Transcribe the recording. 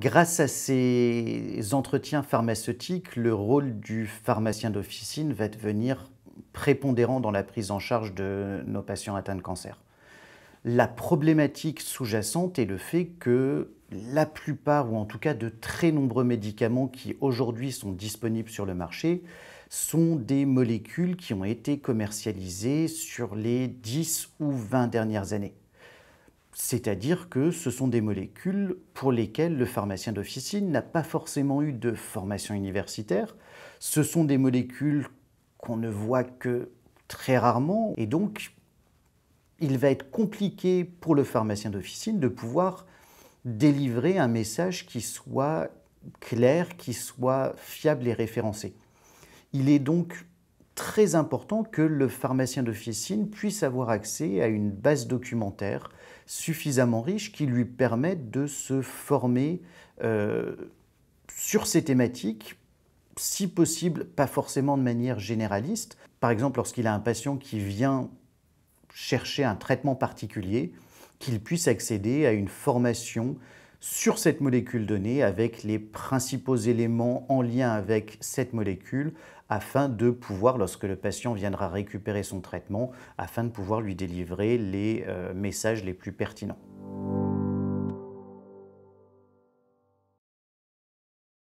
Grâce à ces entretiens pharmaceutiques, le rôle du pharmacien d'officine va devenir prépondérant dans la prise en charge de nos patients atteints de cancer. La problématique sous-jacente est le fait que la plupart, ou en tout cas de très nombreux médicaments qui aujourd'hui sont disponibles sur le marché, sont des molécules qui ont été commercialisées sur les 10 ou 20 dernières années. C'est-à-dire que ce sont des molécules pour lesquelles le pharmacien d'officine n'a pas forcément eu de formation universitaire. Ce sont des molécules qu'on ne voit que très rarement. Et donc, il va être compliqué pour le pharmacien d'officine de pouvoir délivrer un message qui soit clair, qui soit fiable et référencé. Il est donc très important que le pharmacien d'officine puisse avoir accès à une base documentaire suffisamment riche qui lui permette de se former euh, sur ces thématiques, si possible, pas forcément de manière généraliste. Par exemple, lorsqu'il a un patient qui vient chercher un traitement particulier, qu'il puisse accéder à une formation sur cette molécule donnée avec les principaux éléments en lien avec cette molécule, afin de pouvoir, lorsque le patient viendra récupérer son traitement, afin de pouvoir lui délivrer les euh, messages les plus pertinents.